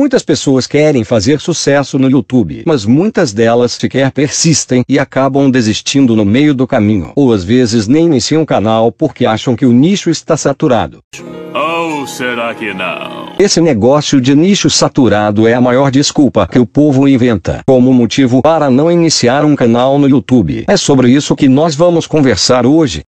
Muitas pessoas querem fazer sucesso no YouTube, mas muitas delas sequer persistem e acabam desistindo no meio do caminho, ou às vezes nem iniciam o canal porque acham que o nicho está saturado. Ou será que não? Esse negócio de nicho saturado é a maior desculpa que o povo inventa como motivo para não iniciar um canal no YouTube. É sobre isso que nós vamos conversar hoje.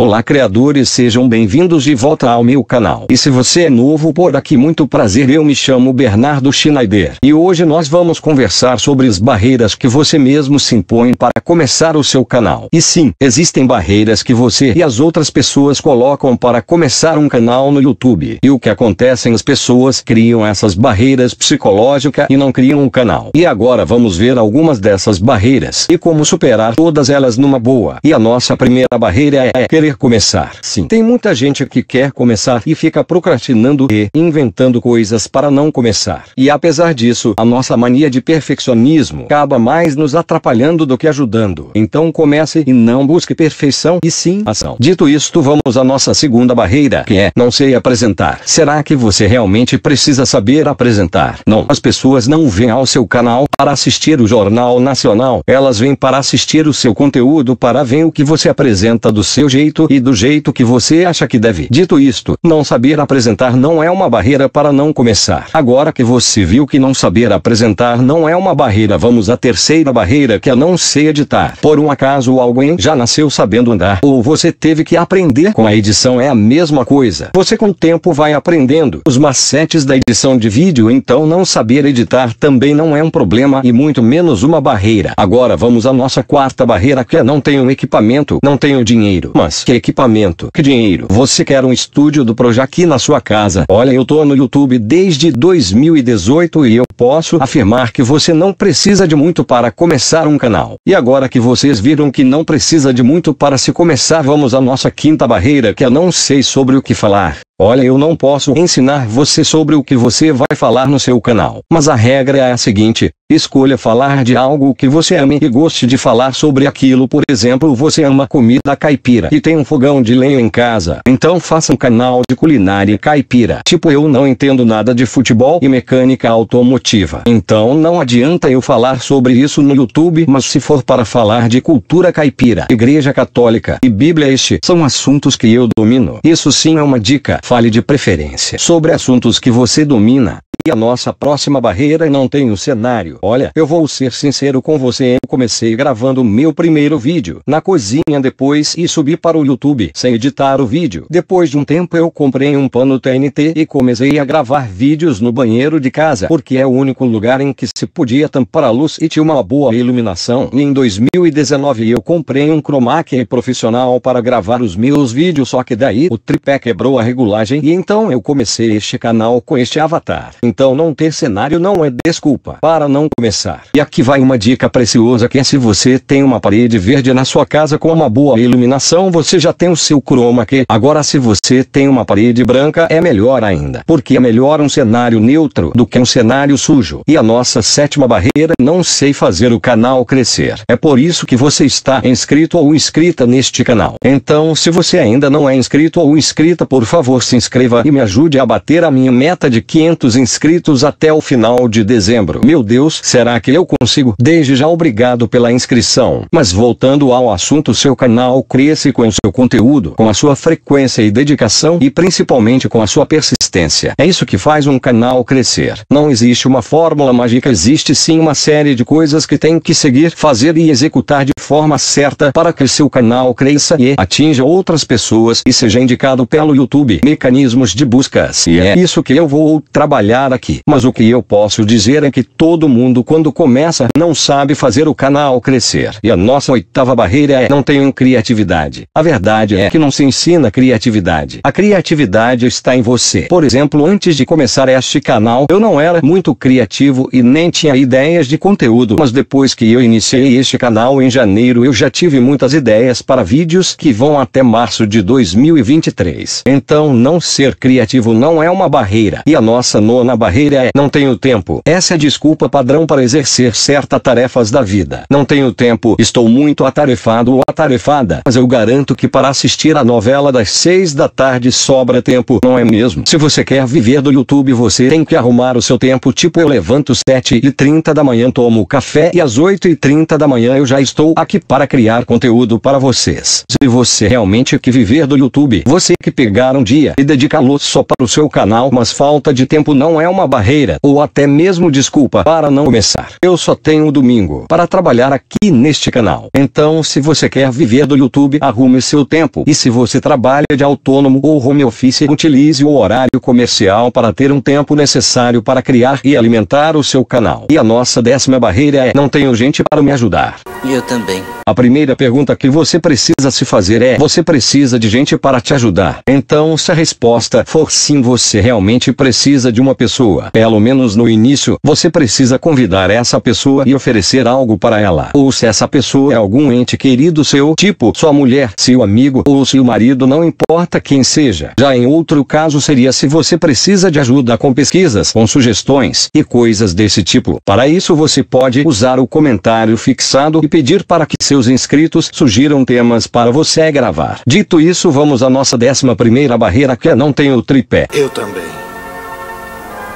Olá criadores sejam bem-vindos de volta ao meu canal. E se você é novo por aqui muito prazer eu me chamo Bernardo Schneider. E hoje nós vamos conversar sobre as barreiras que você mesmo se impõe para começar o seu canal. E sim, existem barreiras que você e as outras pessoas colocam para começar um canal no YouTube. E o que acontece as pessoas criam essas barreiras psicológicas e não criam um canal. E agora vamos ver algumas dessas barreiras e como superar todas elas numa boa. E a nossa primeira barreira é querer querer começar. Sim, tem muita gente que quer começar e fica procrastinando e inventando coisas para não começar. E apesar disso, a nossa mania de perfeccionismo acaba mais nos atrapalhando do que ajudando. Então comece e não busque perfeição e sim ação. Dito isto, vamos à nossa segunda barreira, que é não sei apresentar. Será que você realmente precisa saber apresentar? Não, as pessoas não vêm ao seu canal para assistir o Jornal Nacional, elas vêm para assistir o seu conteúdo, para ver o que você apresenta do seu jeito jeito e do jeito que você acha que deve. Dito isto, não saber apresentar não é uma barreira para não começar. Agora que você viu que não saber apresentar não é uma barreira, vamos à terceira barreira que é não sei editar. Por um acaso alguém já nasceu sabendo andar ou você teve que aprender com a edição é a mesma coisa. Você com o tempo vai aprendendo os macetes da edição de vídeo, então não saber editar também não é um problema e muito menos uma barreira. Agora vamos à nossa quarta barreira que é não tenho equipamento, não tenho dinheiro, mas que equipamento, que dinheiro. Você quer um estúdio do Projac na sua casa? Olha, eu tô no YouTube desde 2018 e eu posso afirmar que você não precisa de muito para começar um canal. E agora que vocês viram que não precisa de muito para se começar, vamos à nossa quinta barreira que eu não sei sobre o que falar. Olha, eu não posso ensinar você sobre o que você vai falar no seu canal, mas a regra é a seguinte: escolha falar de algo que você ame e goste de falar sobre aquilo. Por exemplo, você ama comida caipira e tem um fogão de lenha em casa, então faça um canal de culinária caipira. Tipo, eu não entendo nada de futebol e mecânica automotiva, então não adianta eu falar sobre isso no YouTube, mas se for para falar de cultura caipira, Igreja Católica e Bíblia, este são assuntos que eu domino. Isso sim é uma dica Fale de preferência sobre assuntos que você domina. E a nossa próxima barreira não tem o cenário. Olha, eu vou ser sincero com você. Eu comecei gravando meu primeiro vídeo na cozinha depois e subi para o YouTube sem editar o vídeo. Depois de um tempo eu comprei um pano TNT e comecei a gravar vídeos no banheiro de casa porque é o único lugar em que se podia tampar a luz e tinha uma boa iluminação. E em 2019 eu comprei um chroma key profissional para gravar os meus vídeos só que daí o tripé quebrou a regulagem e então eu comecei este canal com este avatar. Então não ter cenário não é desculpa para não começar. E aqui vai uma dica preciosa que é se você tem uma parede verde na sua casa com uma boa iluminação, você já tem o seu chroma key. Agora se você tem uma parede branca é melhor ainda, porque é melhor um cenário neutro do que um cenário sujo. E a nossa sétima barreira, não sei fazer o canal crescer. É por isso que você está inscrito ou inscrita neste canal. Então se você ainda não é inscrito ou inscrita, por favor se inscreva e me ajude a bater a minha meta de 500 inscritos inscritos até o final de dezembro. Meu Deus, será que eu consigo? Desde já obrigado pela inscrição. Mas voltando ao assunto, seu canal cresce com seu conteúdo, com a sua frequência e dedicação e principalmente com a sua persistência. É isso que faz um canal crescer. Não existe uma fórmula mágica, existe sim uma série de coisas que tem que seguir, fazer e executar de forma certa para que seu canal cresça e atinja outras pessoas e seja indicado pelo YouTube. Mecanismos de buscas. E é isso que eu vou trabalhar aqui. Mas o que eu posso dizer é que todo mundo quando começa não sabe fazer o canal crescer. E a nossa oitava barreira é não tenho criatividade. A verdade é que não se ensina criatividade. A criatividade está em você. Por exemplo, antes de começar este canal, eu não era muito criativo e nem tinha ideias de conteúdo, mas depois que eu iniciei este canal em janeiro, eu já tive muitas ideias para vídeos que vão até março de 2023. Então, não ser criativo não é uma barreira. E a nossa nona na barreira é não tenho tempo. Essa é desculpa padrão para exercer certas tarefas da vida. Não tenho tempo, estou muito atarefado ou atarefada, mas eu garanto que para assistir a novela das seis da tarde sobra tempo, não é mesmo? Se você quer viver do YouTube, você tem que arrumar o seu tempo, tipo eu levanto sete e trinta da manhã, tomo café e às oito e trinta da manhã eu já estou aqui para criar conteúdo para vocês. Se você realmente quer viver do YouTube, você que pegar um dia e dedicá-lo só para o seu canal, mas falta de tempo não é é uma barreira ou até mesmo desculpa para não começar. Eu só tenho o domingo para trabalhar aqui neste canal. Então se você quer viver do YouTube, arrume seu tempo. E se você trabalha de autônomo ou home office, utilize o horário comercial para ter um tempo necessário para criar e alimentar o seu canal. E a nossa décima barreira é não tenho gente para me ajudar. E eu também. A primeira pergunta que você precisa se fazer é: você precisa de gente para te ajudar? Então, se a resposta for sim, você realmente precisa de uma pessoa. Pelo menos no início, você precisa convidar essa pessoa e oferecer algo para ela. Ou se essa pessoa é algum ente querido seu, tipo sua mulher, seu amigo ou seu marido, não importa quem seja. Já em outro caso seria se você precisa de ajuda com pesquisas, com sugestões e coisas desse tipo. Para isso você pode usar o comentário fixado e pedir para que seus os inscritos sugiram temas para você gravar. Dito isso, vamos à nossa décima primeira barreira que é não tem o tripé. Eu também.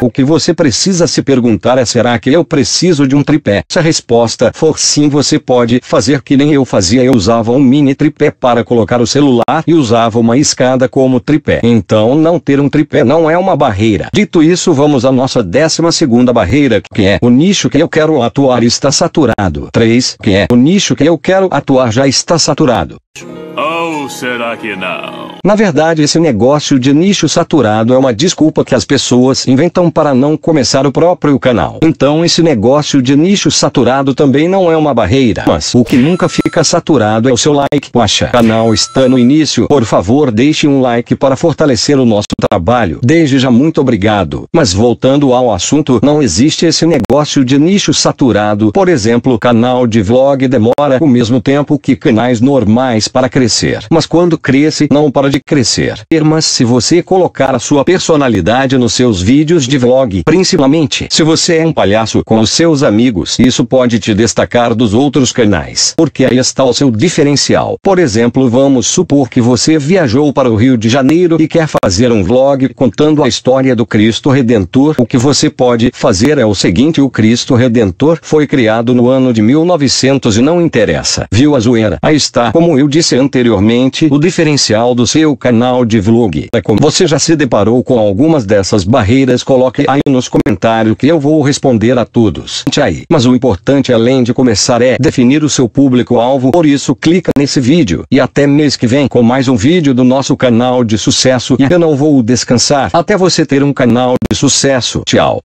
O que você precisa se perguntar é será que eu preciso de um tripé? Se a resposta for sim, você pode fazer que nem eu fazia. Eu usava um mini tripé para colocar o celular e usava uma escada como tripé. Então não ter um tripé não é uma barreira. Dito isso, vamos à nossa décima segunda barreira, que é o nicho que eu quero atuar está saturado. 3. Que é o nicho que eu quero atuar já está saturado ou será que não? Na verdade, esse negócio de nicho saturado é uma desculpa que as pessoas inventam para não começar o próprio canal. Então, esse negócio de nicho saturado também não é uma barreira. Mas o que nunca fica saturado é o seu like. Poxa, canal está no início. Por favor, deixe um like para fortalecer o nosso trabalho. Desde já, muito obrigado. Mas voltando ao assunto, não existe esse negócio de nicho saturado. Por exemplo, canal de vlog demora o mesmo tempo que canais normais para crescer crescer. Mas quando cresce, não para de crescer. Mas se você colocar a sua personalidade nos seus vídeos de vlog, principalmente se você é um palhaço com os seus amigos, isso pode te destacar dos outros canais, porque aí está o seu diferencial. Por exemplo, vamos supor que você viajou para o Rio de Janeiro e quer fazer um vlog contando a história do Cristo Redentor. O que você pode fazer é o seguinte: o Cristo Redentor foi criado no ano de 1900 e não interessa. Viu a zoeira? Aí está, como eu disse anteriormente anteriormente o diferencial do seu canal de vlog. É como você já se deparou com algumas dessas barreiras, coloque aí nos comentários que eu vou responder a todos. Aí. Mas o importante além de começar é definir o seu público-alvo, por isso clica nesse vídeo e até mês que vem com mais um vídeo do nosso canal de sucesso e eu não vou descansar até você ter um canal de sucesso. Tchau.